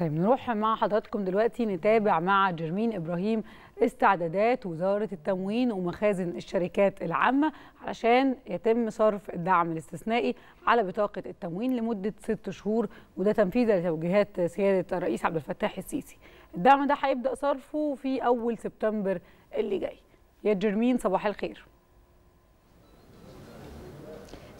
طيب نروح مع حضراتكم دلوقتي نتابع مع جرمين ابراهيم استعدادات وزاره التموين ومخازن الشركات العامه علشان يتم صرف الدعم الاستثنائي على بطاقه التموين لمده ست شهور وده تنفيذا لتوجيهات سياده الرئيس عبد الفتاح السيسي. الدعم ده هيبدا صرفه في اول سبتمبر اللي جاي. يا جرمين صباح الخير.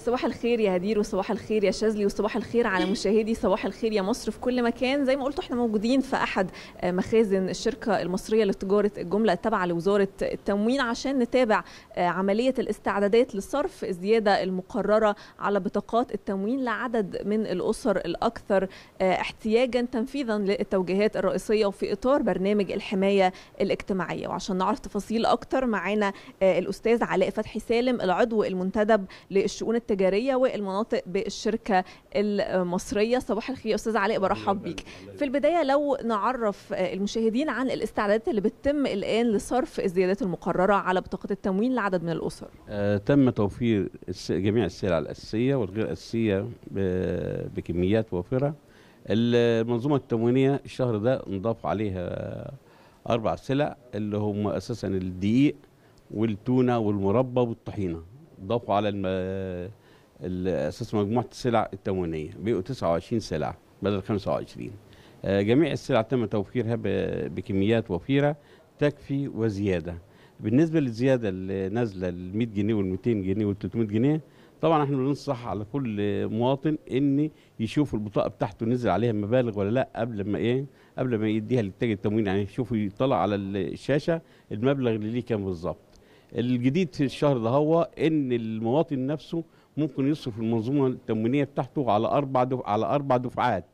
صباح الخير يا هدير وصباح الخير يا شاذلي وصباح الخير على مشاهدي صباح الخير يا مصر في كل مكان زي ما قلتوا احنا موجودين في احد آه، مخازن الشركه المصريه لتجاره الجمله التابعه لوزاره التموين عشان نتابع آه، عمليه الاستعدادات لصرف الزياده المقرره على بطاقات التموين لعدد من الاسر الاكثر آه، احتياجا تنفيذا للتوجيهات الرئيسيه وفي اطار برنامج الحمايه الاجتماعيه وعشان نعرف تفاصيل اكثر معانا الاستاذ علاء فتحي سالم العضو المنتدب للشؤون التجاريه التجاريه والمناطق بالشركه المصريه صباح الخير يا استاذ علي برحب بيك في البدايه لو نعرف آه، المشاهدين عن الاستعدادات اللي بتتم الان لصرف الزيادات المقرره على بطاقه التموين لعدد من الاسر آه تم توفير جميع السلع الاساسيه والغير الاساسيه بكميات وافره المنظومه التموينيه الشهر ده نضاف عليها اربع سلع اللي هم اساسا الدقيق والتونه والمربى والطحينه ضافوا على اساس مجموعه السلع التموينيه بقوا 29 سلعه بدل 25 آه، جميع السلع تم توفيرها بكميات وفيره تكفي وزياده بالنسبه للزياده اللي نازله ال 100 جنيه وال 200 جنيه وال 300 جنيه طبعا احنا بننصح على كل مواطن ان يشوف البطاقه بتاعته نزل عليها مبالغ ولا لا قبل ما ايه قبل ما يديها للتاجر التموين يعني يشوف يطلع على الشاشه المبلغ اللي ليه كام بالظبط الجديد في الشهر ده هو ان المواطن نفسه ممكن يصرف المنظومه التموينيه بتاعته على اربع دف... على اربع دفعات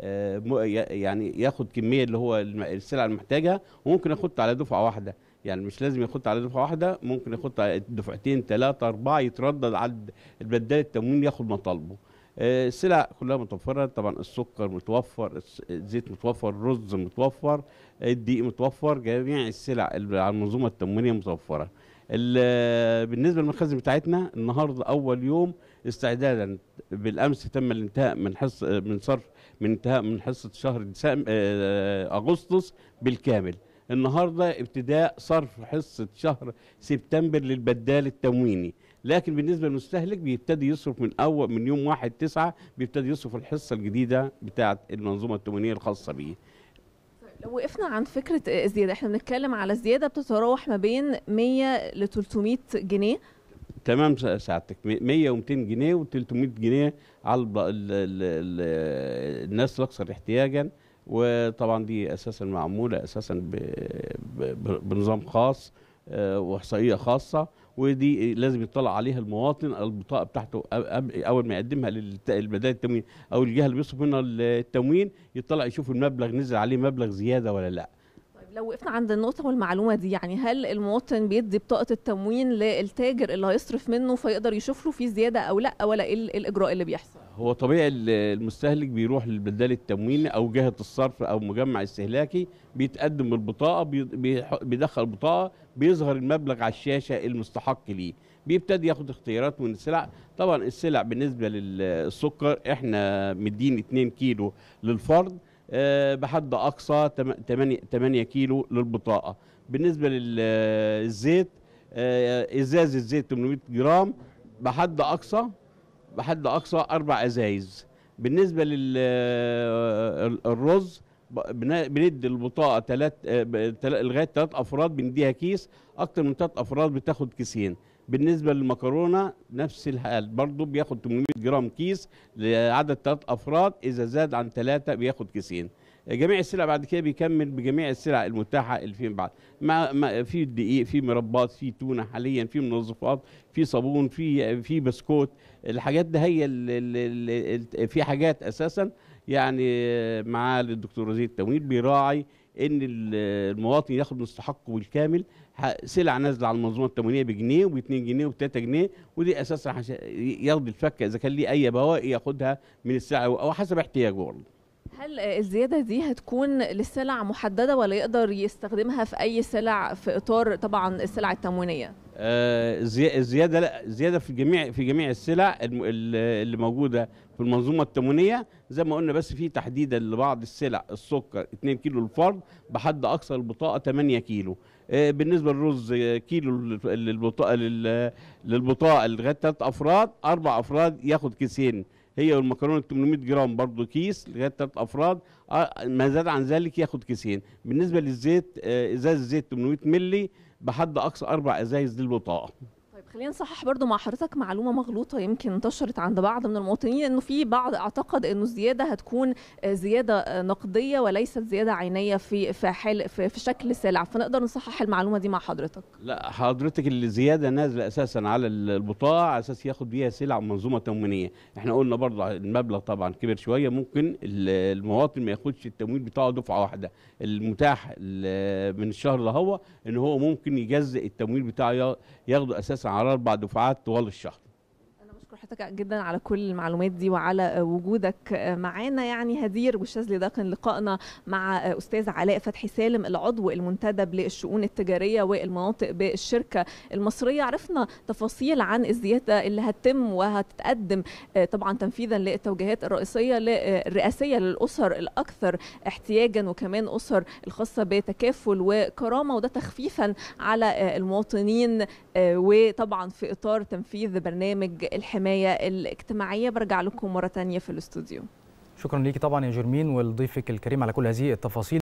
آه، يعني ياخد كميه اللي هو السلع المحتاجه وممكن ياخدها على دفعه واحده يعني مش لازم ياخدها على دفعه واحده ممكن ياخدها على دفعتين ثلاثه اربعه يتردد على البدال التموين ياخد مطالبه آه، السلع كلها متوفره طبعا السكر متوفر الزيت متوفر الرز متوفر الدقيق متوفر جميع السلع على المنظومه التموينيه متوفره بالنسبه للمخازن بتاعتنا النهارده اول يوم استعدادا بالامس تم الانتهاء من حصه من صرف من انتهاء من حصه شهر آه، اغسطس بالكامل النهارده ابتداء صرف حصه شهر سبتمبر للبدال التمويني لكن بالنسبه للمستهلك بيبتدي يصرف من اول من يوم 1 9 بيبتدي يصرف الحصه الجديده بتاعه المنظومه التموينيه الخاصه بيه لو وقفنا عن فكره الزياده احنا بنتكلم على زياده بتتراوح ما بين 100 ل 300 جنيه تمام سعادتك 100 و200 جنيه و300 جنيه على الـ الـ الـ الناس الاكثر احتياجا وطبعا دي اساسا معموله اساسا بنظام خاص آه، واحصائيه خاصه ودي لازم يطلع عليها المواطن البطاقه بتاعته اول ما يقدمها للبدايه التموين او الجهه اللي بيصرف منها التموين يطلع يشوف المبلغ نزل عليه مبلغ زياده ولا لا لو وقفنا عند النقطة والمعلومة دي يعني هل المواطن بيدي بطاقة التموين للتاجر اللي هيصرف منه فيقدر يشوف له في زيادة أو لا ولا إيه الإجراء اللي بيحصل؟ هو طبيعي المستهلك بيروح لبدالة التموين أو جهة الصرف أو مجمع استهلاكي بيتقدم بالبطاقة بيدخل البطاقة بيظهر المبلغ على الشاشة المستحق ليه بيبتدي ياخد اختيارات من السلع طبعا السلع بالنسبة للسكر احنا مدين 2 كيلو للفرد آه، بحد أقصى 8 كيلو للبطاقة بالنسبة للزيت آه، إزاز الزيت 800 جرام بحد أقصى بحد أقصى أربع أزايز بالنسبة للرز آه، بندي البطاقة ثلاث لغاية ثلاث أفراد بنديها كيس أكتر من ثلاث أفراد بتاخد كيسين بالنسبه للمكرونه نفس الحال برضه بياخد 800 جرام كيس لعدد ثلاث افراد اذا زاد عن ثلاثه بياخد كيسين جميع السلع بعد كده بيكمل بجميع السلع المتاحه اللي فين بعد ما في الدقيق في مربات في تونه حاليا في منظفات في صابون في في بسكوت الحاجات ده هي في حاجات اساسا يعني معالي الدكتور زيد التمويل بيراعي ان المواطن ياخد مستحقه بالكامل سلع نازله على المنظومه التموينيه بجنيه و2 جنيه و3 جنيه ودي اساسا ياخد الفكه اذا كان ليه اي بواقي ياخدها من السلع او حسب احتياجه والله هل الزياده دي هتكون للسلع محدده ولا يقدر يستخدمها في اي سلع في اطار طبعا السلع التموينيه؟ آه الزياده لا زياده في جميع في جميع السلع اللي موجوده في المنظومه التموينيه زي ما قلنا بس في تحديدا لبعض السلع السكر 2 كيلو للفرد بحد اقصى البطاقه 8 كيلو آه بالنسبه للرز آه، كيلو للبطاقه للبطاقه لغايه ثلاث افراد اربع افراد ياخد كيسين هي والمكرونه 800 جرام برضو كيس لغايه ثلاث افراد آه، ما زاد عن ذلك ياخد كيسين بالنسبه للزيت آه، ازاز الزيت 800 مللي بحد اقصى اربع ازايز للبطاقه خلينا نصحح برضو مع حضرتك معلومه مغلوطه يمكن انتشرت عند بعض من المواطنين انه في بعض اعتقد انه الزياده هتكون آه، زياده آه، نقديه وليست زياده عينيه في في حال في, في شكل سلع فنقدر نصحح المعلومه دي مع حضرتك لا حضرتك الزياده نازله اساسا على البطاقه على اساس ياخد بيها سلع منظومه تموينيه احنا قلنا برضو المبلغ طبعا كبر شويه ممكن المواطن ما ياخدش التمويل بتاعه دفعه واحده المتاح من الشهر ده هو ان هو ممكن يجزئ التمويل بتاعه ياخده اساسا على على أربع دفعات طوال الشهر بشكر حضرتك جدا على كل المعلومات دي وعلى وجودك معانا يعني هدير والشاذلي ده كان لقائنا مع استاذ علاء فتحي سالم العضو المنتدب للشؤون التجاريه والمناطق بالشركه المصريه عرفنا تفاصيل عن الزياده اللي هتتم وهتتقدم آه، طبعا تنفيذا للتوجيهات الرئيسيه الرئاسيه للاسر الاكثر احتياجا وكمان اسر الخاصه بتكافل وكرامه وده تخفيفا على المواطنين آه، وطبعا في اطار تنفيذ برنامج الحمايه والحماية الاجتماعية برجع لكم مرة تانية في الاستوديو شكرا ليكي طبعا يا جرمين ولضيفك الكريم على كل هذه التفاصيل